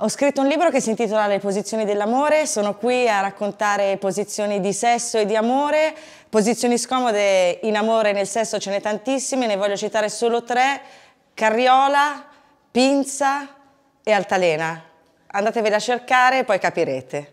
Ho scritto un libro che si intitola Le posizioni dell'amore, sono qui a raccontare posizioni di sesso e di amore, posizioni scomode in amore e nel sesso ce ne tantissime, ne voglio citare solo tre, carriola, pinza e altalena. Andatevela a cercare e poi capirete.